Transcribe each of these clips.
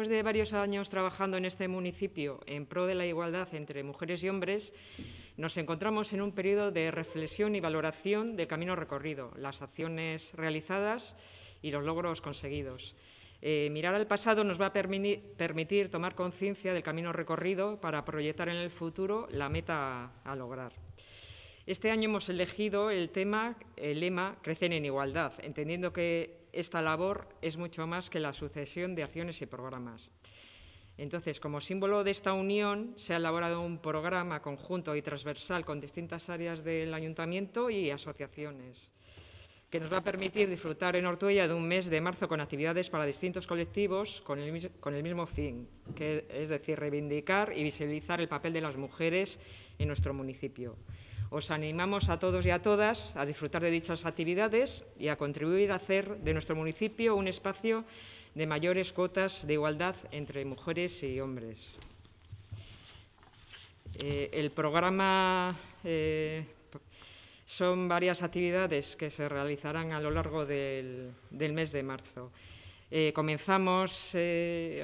después de varios años trabajando en este municipio en pro de la igualdad entre mujeres y hombres, nos encontramos en un periodo de reflexión y valoración del camino recorrido, las acciones realizadas y los logros conseguidos. Eh, mirar al pasado nos va a permitir tomar conciencia del camino recorrido para proyectar en el futuro la meta a, lograr. Este año hemos elegido el tema, el lema «Crecen en Igualdad, entendiendo que esta labor es mucho más que la sucesión de acciones y programas. Entonces, como símbolo de esta unión, se ha elaborado un programa conjunto y transversal con distintas áreas del ayuntamiento y asociaciones, que nos va a permitir disfrutar en Ortuella de un mes de marzo con actividades para distintos colectivos con el, mismo fin, que es decir, reivindicar y visibilizar el papel de las mujeres en nuestro municipio. Os animamos a todos y a todas a disfrutar de dichas actividades y a contribuir a hacer de nuestro municipio un espacio de mayores cuotas de igualdad entre mujeres y hombres. Eh, el programa eh, son varias actividades que se realizarán a lo largo del, mes de marzo. Eh, comenzamos hoy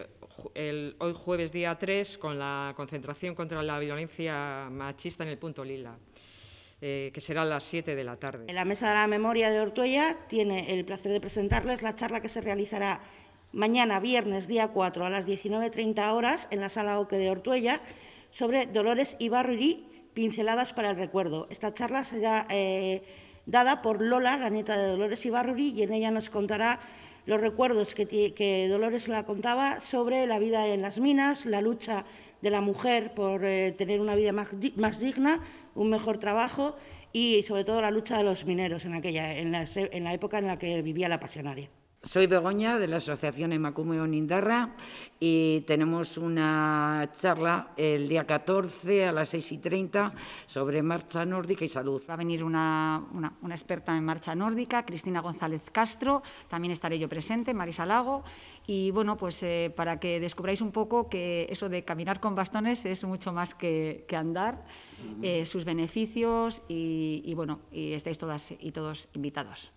jueves día 3 con la concentración contra la violencia machista en el punto Lila. Eh, que será a las 7 de la tarde. La Mesa de la Memoria de Ortuella tiene el placer de presentarles la charla que se realizará mañana, viernes, día 4, a las 19.30 horas, en la Sala Oque de Ortuella, sobre Dolores Ibarruri, pinceladas para el recuerdo. Esta charla será eh, dada por Lola, la nieta de Dolores Ibarruri, y en ella nos contará los recuerdos que, Dolores la contaba sobre la vida en las minas, la lucha de la mujer por eh, tener una vida más, digna, un mejor trabajo y sobre todo la lucha de los mineros en, aquella, en, la, e, en la época en la que vivía la pasionaria. Soy Begoña de la Asociación Emacumeo Nindarra, y tenemos una charla el día 14 a las 6 y 30 sobre marcha nórdica y salud. Va a venir una, experta en marcha nórdica, Cristina González Castro, también estaré yo presente, Marisa Lago, y bueno, pues eh, para que descubráis un poco que eso de caminar con bastones es mucho más que, andar, eh, sus beneficios y, y bueno, y estáis todas y todos invitados.